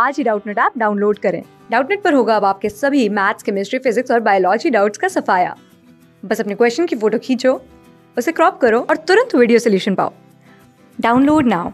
आज ही Doubtnut app download करें डाउटनेट पर होगा अब आपके सभी मैथ्स केमिस्ट्री फिजिक्स और बायोलॉजी डाउट्स का सफाया बस अपने क्वेश्चन की फोटो खींचो उसे क्रॉप करो और तुरंत वीडियो सोल्यूशन पाओ डाउनलोड नाउ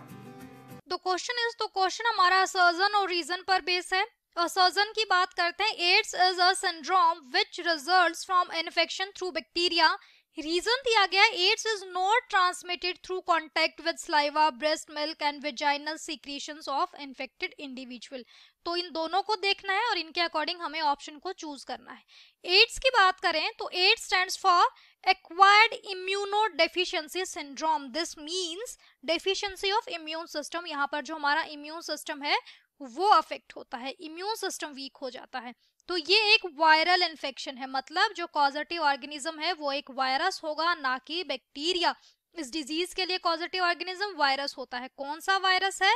तो क्वेश्चन इज तो क्वेश्चन हमारा असर्जन और रीजन पर बेस है असर्जन की बात करते हैं AIDS is a syndrome which results from infection through bacteria reason दिया गया AIDS is not transmitted through contact with saliva breast milk and vaginal secretions of infected individual तो इन दोनों को देखना है और इनके अकॉर्डिंग हमें ऑप्शन को चूज करना है एड्स की बात करें तो AIDS stand for acquired immuno immunodeficiency syndrome this means deficiency of immune system यहाँ पर जो हमारा इम्यून सिस्टम है वो अफेक्ट होता है इम्यून सिस्टम वीक हो जाता है तो ये एक वायरल इन्फेक्शन है मतलब जो कॉजिटिव ऑर्गेनिज्म है वो एक वायरस होगा ना कि बैक्टीरिया इस डिजीज के लिए कॉजिटिव ऑर्गेनिज्म वायरस होता है कौन सा वायरस है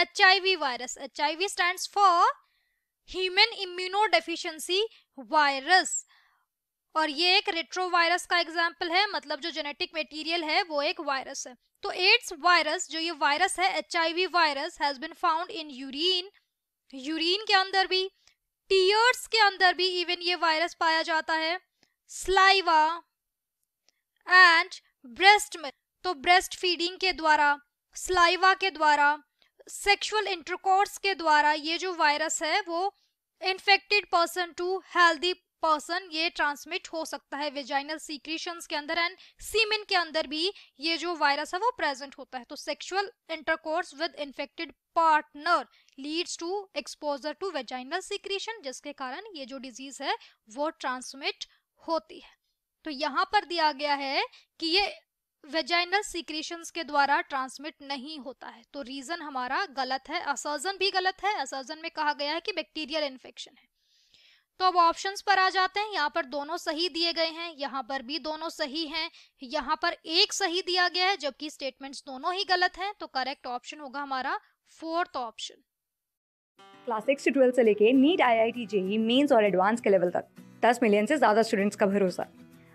H virus H I stand for human immunodeficiency virus और ये एक रेट्रोवायरस का एग्जाम्पल है मतलब जो जेनेटिक मटेरियल है वो एक वायरस है तो एड्स वायरस जो ये वायरस है H virus has been found in urine urine के अंदर भी टीयर्स के अंदर भी इवन ये वायरस पाया जाता है स्लाइवा ब्रेस्ट में तो ब्रेस्ट फीडिंग के द्वारा स्लाइवा के द्वारा सेक्सुअल इंटरकोर्स के द्वारा ये जो वायरस है वो infected person to healthy person ये ट्रांसमिट हो सकता है वेजाइनल सीक्रेशन के अंदर एंड सीमेन के अंदर भी ये जो वायरस है वो प्रेजेंट होता है तो sexual intercourse with infected partner leads to exposure to vaginal secretion जिसके कारण ये जो डिजीज है वो ट्रांसमिट होती है तो यहाँ पर दिया गया है कि ये वेजाइनल सीक्रेशन के द्वारा ट्रांसमिट नहीं होता है तो रीजन हमारा गलत है असर्जन भी गलत है असर्जन में कहा गया है कि बैक्टीरियल इन्फेक्शन है तो अब ऑप्शंस पर आ जाते हैं यहाँ पर दोनों सही दिए गए हैं यहाँ पर भी दोनों सही हैं यहाँ पर एक सही दिया गया है जबकि स्टेटमेंट्स दोनों ही गलत हैं तो करेक्ट ऑप्शन होगा हमारा फोर्थ ऑप्शन क्लास सिक्स से ट्वेल्थ से लेके NEET I I T JEE mains और एडवांस के लेवल तक दस मिलियन से ज्यादा स्टूडेंट्स का भरोसा